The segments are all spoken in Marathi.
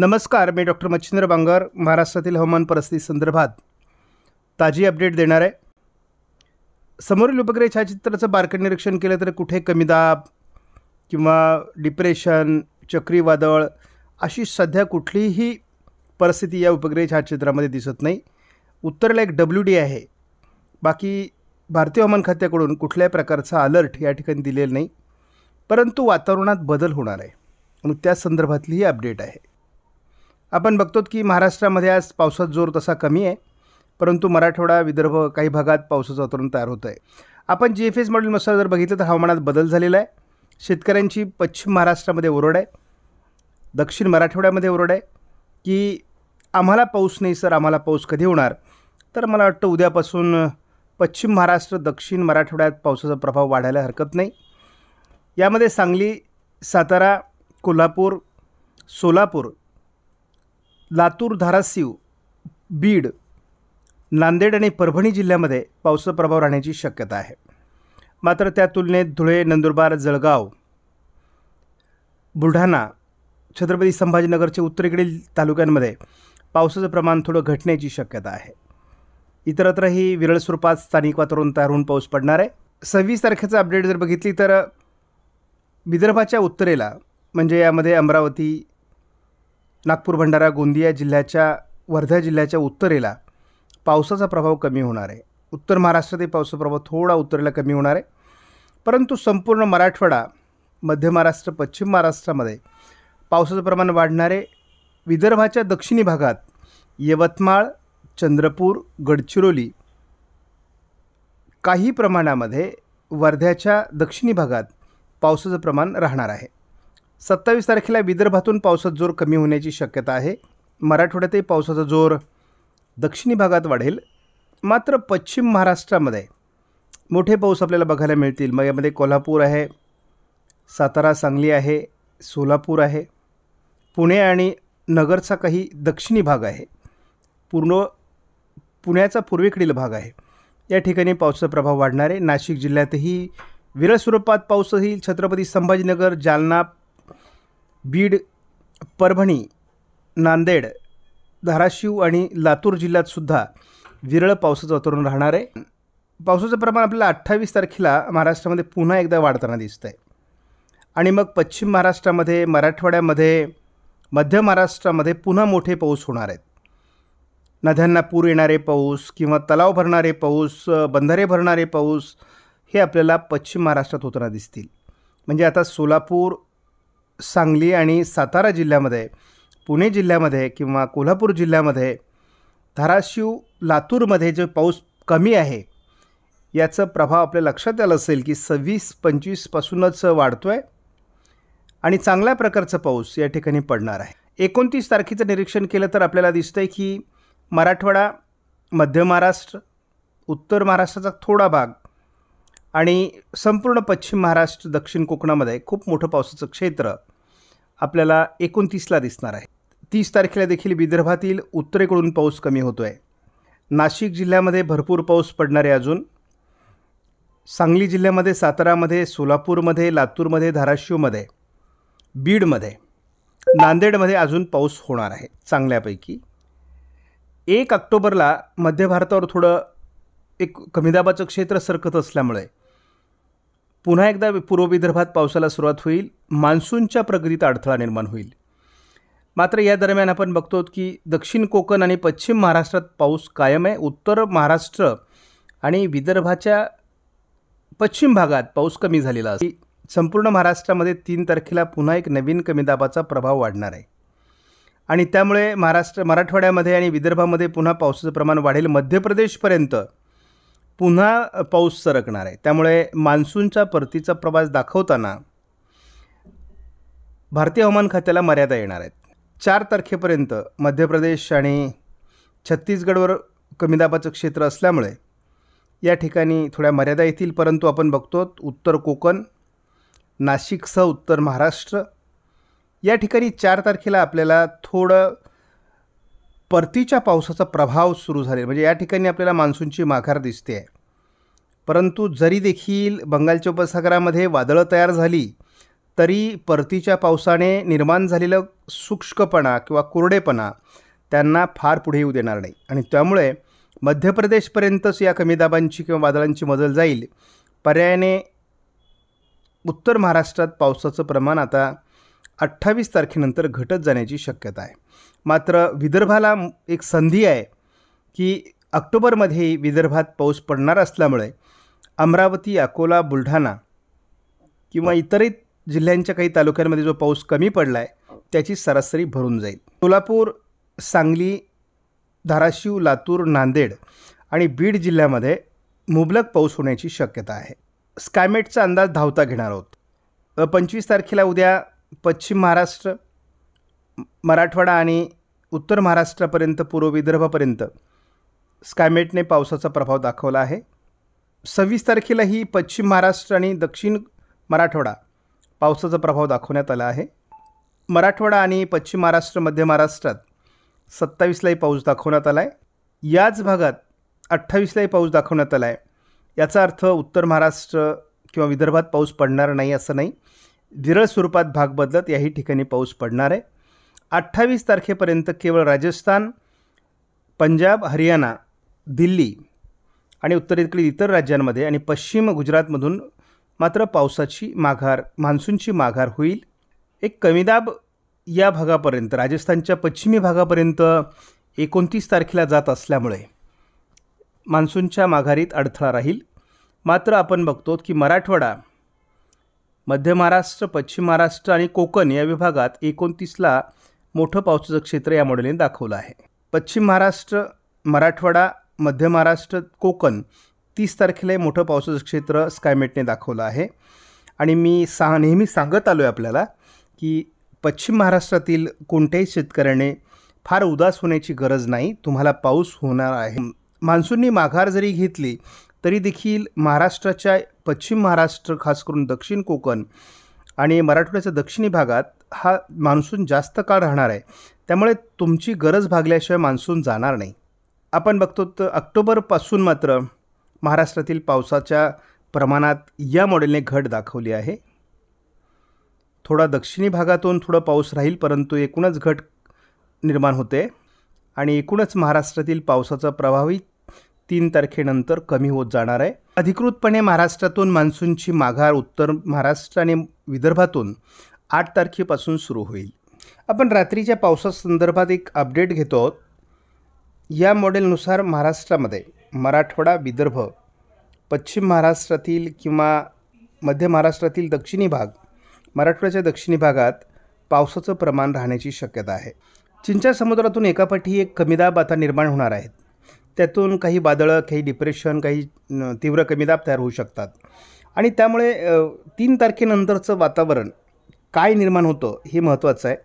नमस्कार मी डॉक्टर मच्छिंद्र बांगर महाराष्ट्रातील हवामान परिस्थिती संदर्भात ताजी अपडेट देणार आहे समोरील उपग्रह छायाचित्राचं बारकड निरीक्षण केलं तर कुठे कमी दाब किंवा डिप्रेशन चक्रीवादळ अशी सध्या कुठलीही परिस्थिती या उपग्रह छायाचित्रामध्ये दिसत नाही उत्तरला एक डब्ल्यू डी आहे बाकी भारतीय हवामान खात्याकडून कुठल्याही प्रकारचा अलर्ट या ठिकाणी दिलेला नाही परंतु वातावरणात बदल होणार आहे म्हणून त्या संदर्भातली ही अपडेट आहे आपण बघतो की महाराष्ट्रामध्ये आज पावसात जोर तसा कमी आहे परंतु मराठवाडा विदर्भ काही भागात पावसाचं वातावरण तयार होतं आहे आपण जी एफ एस मॉडेलनुसार जर बघितलं तर हवामानात बदल झालेला आहे शेतकऱ्यांची पश्चिम महाराष्ट्रामध्ये ओरड आहे दक्षिण मराठवाड्यामध्ये ओरड आहे की आम्हाला पाऊस नाही सर आम्हाला पाऊस कधी होणार तर मला वाटतं उद्यापासून पश्चिम महाराष्ट्र दक्षिण मराठवाड्यात पावसाचा प्रभाव वाढायला हरकत नाही यामध्ये सांगली सातारा कोल्हापूर सोलापूर लातूर धारासिव बीड नांदेड आणि परभणी जिल्ह्यामध्ये पावसाचा प्रभाव राहण्याची शक्यता आहे मात्र त्या तुलनेत धुळे नंदुरबार जळगाव बुलढाणा छत्रपती संभाजीनगरच्या उत्तरेकडील तालुक्यांमध्ये पावसाचं प्रमाण थोडं घटण्याची शक्यता आहे इतरत्रही विरळ स्वरूपात स्थानिक वातावरण तयार होऊन पाऊस पडणार आहे सव्वीस तारखेचं अपडेट जर बघितली तर विदर्भाच्या उत्तरेला म्हणजे यामध्ये अमरावती नागपूर भंडारा गोंदिया जिल्ह्याच्या वर्धा जिल्ह्याच्या उत्तरेला पावसाचा प्रभाव कमी होणार आहे उत्तर महाराष्ट्रातही पावसाचा प्रभाव थोडा उत्तरेला कमी होणार आहे परंतु संपूर्ण मराठवाडा मध्य महाराष्ट्र पश्चिम महाराष्ट्रामध्ये पावसाचं प्रमाण वाढणारे विदर्भाच्या दक्षिणी भागात यवतमाळ चंद्रपूर गडचिरोली काही प्रमाणामध्ये वर्ध्याच्या दक्षिणी भागात पावसाचं प्रमाण राहणार आहे सत्तावीस तारखेला विदर्भातून पावसाचा जोर कमी होण्याची शक्यता आहे मराठवाड्यातही पावसाचा जोर दक्षिणी भागात वाढेल मात्र पश्चिम महाराष्ट्रामध्ये मोठे पाऊस आपल्याला बघायला मिळतील मग यामध्ये कोल्हापूर आहे सातारा सांगली आहे सोलापूर आहे पुणे आणि नगरचा काही दक्षिणी भाग आहे पूर्ण पुण्याचा पूर्वेकडील भाग आहे या ठिकाणी पावसाचा प्रभाव वाढणार आहे नाशिक जिल्ह्यातही विरळ स्वरूपात पाऊसही छत्रपती संभाजीनगर जालना बीड परभणी नांदेड धाराशिव आणि लातूर जिल्ह्यातसुद्धा विरळ पावसाचं वातावरण राहणार आहे पावसाचं प्रमाण आपल्याला अठ्ठावीस तारखेला महाराष्ट्रामध्ये पुन्हा एकदा वाढताना दिसत आहे आणि मग पश्चिम महाराष्ट्रामध्ये मराठवाड्यामध्ये मध्य महाराष्ट्रामध्ये पुन्हा मोठे पाऊस होणार आहेत नद्यांना पूर येणारे पाऊस किंवा तलाव भरणारे पाऊस बंधारे भरणारे पाऊस हे आपल्याला पश्चिम महाराष्ट्रात होताना दिसतील म्हणजे आता सोलापूर सांगली आणि सातारा जिल्ह्यामध्ये पुणे जिल्ह्यामध्ये किंवा कोल्हापूर जिल्ह्यामध्ये धाराशिव लातूरमध्ये जे पाऊस कमी आहे याचं प्रभाव आपल्या लक्षात आलं असेल की सव्वीस पंचवीसपासूनच वाढतो आहे आणि चांगल्या प्रकारचा पाऊस या ठिकाणी पडणार आहे एकोणतीस तारखेचं निरीक्षण केलं तर आपल्याला दिसतं आहे की मराठवाडा मध्य महाराष्ट्र उत्तर महाराष्ट्राचा थोडा भाग आणि संपूर्ण पश्चिम महाराष्ट्र दक्षिण कोकणामध्ये खूप मोठं पावसाचं क्षेत्र आपल्याला एकोणतीसला दिसणार आहे तीस तारखेला देखील विदर्भातील उत्तरेकडून पाऊस कमी होतो आहे नाशिक जिल्ह्यामध्ये भरपूर पाऊस पडणार आहे अजून सांगली जिल्ह्यामध्ये सातारामध्ये सोलापूरमध्ये लातूरमध्ये धाराशिवमध्ये बीडमध्ये नांदेडमध्ये अजून पाऊस होणार आहे चांगल्यापैकी एक ऑक्टोबरला मध्य भारतावर थोडं एक कमी दाबाचं क्षेत्र सरकत असल्यामुळे पुन्हा एकदा पूर्व विदर्भात पावसाला सुरुवात होईल मान्सूनच्या प्रगतीत अडथळा निर्माण होईल मात्र या दरम्यान आपण बघतो की दक्षिण कोकण आणि पश्चिम महाराष्ट्रात पाऊस कायम आहे उत्तर महाराष्ट्र आणि विदर्भाच्या पश्चिम भागात पाऊस कमी झालेला असेल संपूर्ण महाराष्ट्रामध्ये तीन तारखेला पुन्हा एक नवीन कमी दाबाचा प्रभाव वाढणार आहे आणि त्यामुळे महाराष्ट्र मराठवाड्यामध्ये आणि विदर्भामध्ये पुन्हा पावसाचं प्रमाण वाढेल मध्य प्रदेशपर्यंत पुन्हा पाऊस सरकणार आहे त्यामुळे मान्सूनचा परतीचा प्रवास दाखवताना भारतीय हवामान खात्याला मर्यादा येणार आहेत चार तारखेपर्यंत मध्य प्रदेश आणि छत्तीसगडवर कमी दाबाचं क्षेत्र असल्यामुळे या ठिकाणी थोड्या मर्यादा येतील परंतु आपण बघतो उत्तर कोकण नाशिकसह उत्तर महाराष्ट्र या ठिकाणी चार तारखेला आपल्याला थोडं परतीच्या पावसाचा प्रभाव सुरू झाले म्हणजे या ठिकाणी आपल्याला मान्सूनची माघार दिसते आहे परंतु जरी देखील बंगालच्या उपसागरामध्ये वादळं तयार झाली तरी परतीच्या पावसाने निर्माण झालेलं शुष्कपणा किंवा कोरडेपणा त्यांना फार पुढे येऊ देणार नाही आणि त्यामुळे मध्य प्रदेशपर्यंतच या कमी दाबांची किंवा वादळांची मजल जाईल पर्यायाने उत्तर महाराष्ट्रात पावसाचं प्रमाण आता अठ्ठावीस तारखेनंतर घटत जाण्याची शक्यता आहे मात्र विदर्भाला एक संधी आहे की ऑक्टोबरमध्ये विदर्भात पाऊस पडणार असल्यामुळे अमरावती अकोला बुलढाणा किंवा इतरही जिल्ह्यांच्या काही तालुक्यांमध्ये जो पाऊस कमी पडला आहे त्याची सरासरी भरून जाईल सोलापूर सांगली धाराशिव लातूर नांदेड आणि बीड जिल्ह्यामध्ये मुबलक पाऊस होण्याची शक्यता आहे स्कायमेटचा अंदाज धावता घेणार आहोत पंचवीस तारखेला उद्या पश्चिम महाराष्ट्र मराठवाडा आणि उत्तर महाराष्ट्रापर्यंत पूर्व विदर्भापर्यंत स्कायमेटने पावसाचा प्रभाव दाखवला आहे सव्वीस तारखेलाही पश्चिम महाराष्ट्र आणि दक्षिण मराठवाडा पावसाचा प्रभाव दाखवण्यात आला आहे मराठवाडा आणि पश्चिम महाराष्ट्र मध्य महाराष्ट्रात सत्तावीसलाही पाऊस दाखवण्यात आला आहे याच भागात अठ्ठावीसलाही पाऊस दाखवण्यात आला आहे याचा अर्थ उत्तर महाराष्ट्र किंवा विदर्भात पाऊस पडणार नाही असं नाही विरळ स्वरूपात भाग बदलत याही ठिकाणी पाऊस पडणार आहे अठ्ठावीस तारखेपर्यंत केवळ राजस्थान पंजाब हरियाणा दिल्ली आणि उत्तरेकडील इतर राज्यांमध्ये आणि पश्चिम गुजरातमधून मात्र पावसाची माघार मान्सूनची माघार होईल एक कमीदाब या भागापर्यंत राजस्थानच्या पश्चिमी भागापर्यंत एकोणतीस तारखेला जात असल्यामुळे मान्सूनच्या माघारीत अडथळा राहील मात्र आपण बघतो की मराठवाडा मध्य महाराष्ट्र पश्चिम महाराष्ट्र आणि कोकण या विभागात एकोणतीसला मोठं पावसाचं क्षेत्र या मॉडेलने दाखवलं आहे पश्चिम महाराष्ट्र मराठवाडा मध्य महाराष्ट्र कोकण तीस तारखेला हे मोठं पावसाचं क्षेत्र स्कायमेटने दाखवलं आहे आणि मी सा नेहमी सांगत आलो आहे आपल्याला की पश्चिम महाराष्ट्रातील कोणत्याही शेतकऱ्याने फार उदास होण्याची गरज नाही तुम्हाला पाऊस होणार आहे मान्सूननी माघार जरी घेतली तरी देखील महाराष्ट्राच्या पश्चिम महाराष्ट्र खास करून दक्षिण कोकण आणि मराठवाड्याच्या दक्षिणी भागात हा मान्सून जास्त काळ राहणार आहे त्यामुळे तुमची गरज भागल्याशिवाय मान्सून जाणार नाही आपण बघतो तर ऑक्टोबरपासून मात्र महाराष्ट्रातील पावसाच्या प्रमाणात या मॉडेलने घट दाखवली आहे थोडा दक्षिणी भागातून थोडा पाऊस राहील परंतु एकूणच घट निर्माण होते आणि एकूणच महाराष्ट्रातील पावसाचा प्रभावही तीन तारखेनंतर कमी होत जाणार आहे अधिकृतपणे महाराष्ट्रातून मान्सूनची माघार उत्तर महाराष्ट्र आणि विदर्भातून आठ तारखेपासून सुरू होईल आपण रात्रीच्या पावसासंदर्भात एक अपडेट घेतो आहोत या मॉडेलनुसार महाराष्ट्रामध्ये मराठवाडा विदर्भ पश्चिम महाराष्ट्रातील किंवा मध्य महाराष्ट्रातील दक्षिणी भाग मराठवाड्याच्या दक्षिणी भागात पावसाचं प्रमाण राहण्याची शक्यता आहे चीनच्या समुद्रातून एकापाठी एक कमीदाब आता निर्माण होणार आहेत त्यातून काही वादळं काही डिप्रेशन काही तीव्र कमीदाब तयार होऊ शकतात आणि त्यामुळे तीन तारखेनंतरचं वातावरण काय निर्माण होतं हे महत्त्वाचं आहे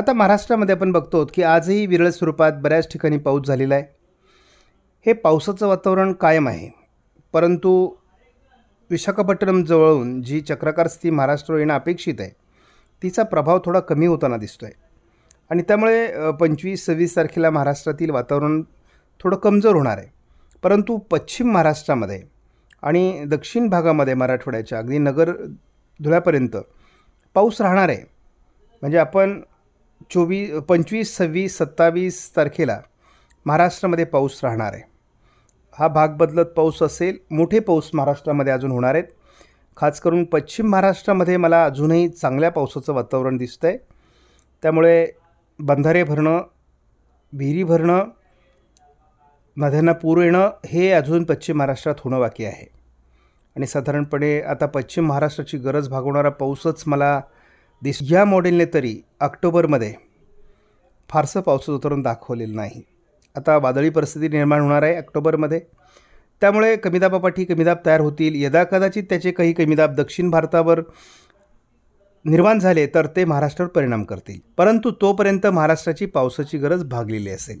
आता महाराष्ट्रामध्ये आपण बघतो की आजही विरळ स्वरूपात बऱ्याच ठिकाणी पाऊस झालेला आहे हे पावसाचं वातावरण कायम आहे परंतु विशाखापट्टणम जवळून जी चक्राकार स्थिती महाराष्ट्रावर येणं अपेक्षित आहे तिचा प्रभाव थोडा कमी होताना दिसतो आहे आणि त्यामुळे पंचवीस सव्वीस तारखेला महाराष्ट्रातील वातावरण थोडं कमजोर होणार आहे परंतु पश्चिम महाराष्ट्रामध्ये आणि दक्षिण भागामध्ये मराठवाड्याच्या अगदी नगर धुळ्यापर्यंत पाऊस राहणार आहे म्हणजे आपण चोवीस पंचवीस सव्वीस सत्तावीस तारखेला महाराष्ट्रामध्ये पाऊस राहणार आहे हा भाग बदलत पाऊस असेल मोठे पाऊस महाराष्ट्रामध्ये अजून होणार आहेत खास करून पश्चिम महाराष्ट्रामध्ये मला अजूनही चांगल्या पावसाचं वातावरण दिसतं आहे त्यामुळे बंधारे भरणं विहिरी भरणं नद्यांना पूर येणं हे अजून पश्चिम महाराष्ट्रात होणं बाकी आहे आणि साधारणपणे आता पश्चिम महाराष्ट्राची गरज भागवणारा पाऊसच मला दिस या मॉडेलने तरी ऑक्टोबरमध्ये फारसं पाऊस उतरून दाखवलेलं नाही आता वादळी परिस्थिती निर्माण होणार आहे ऑक्टोबरमध्ये त्यामुळे कमीदाबापाठी कमीदाब तयार होतील यदा कदाचित त्याचे काही कमीदाब दक्षिण भारतावर निर्माण झाले तर ते महाराष्ट्रावर परिणाम करतील परंतु तोपर्यंत महाराष्ट्राची पावसाची गरज भागलेली असेल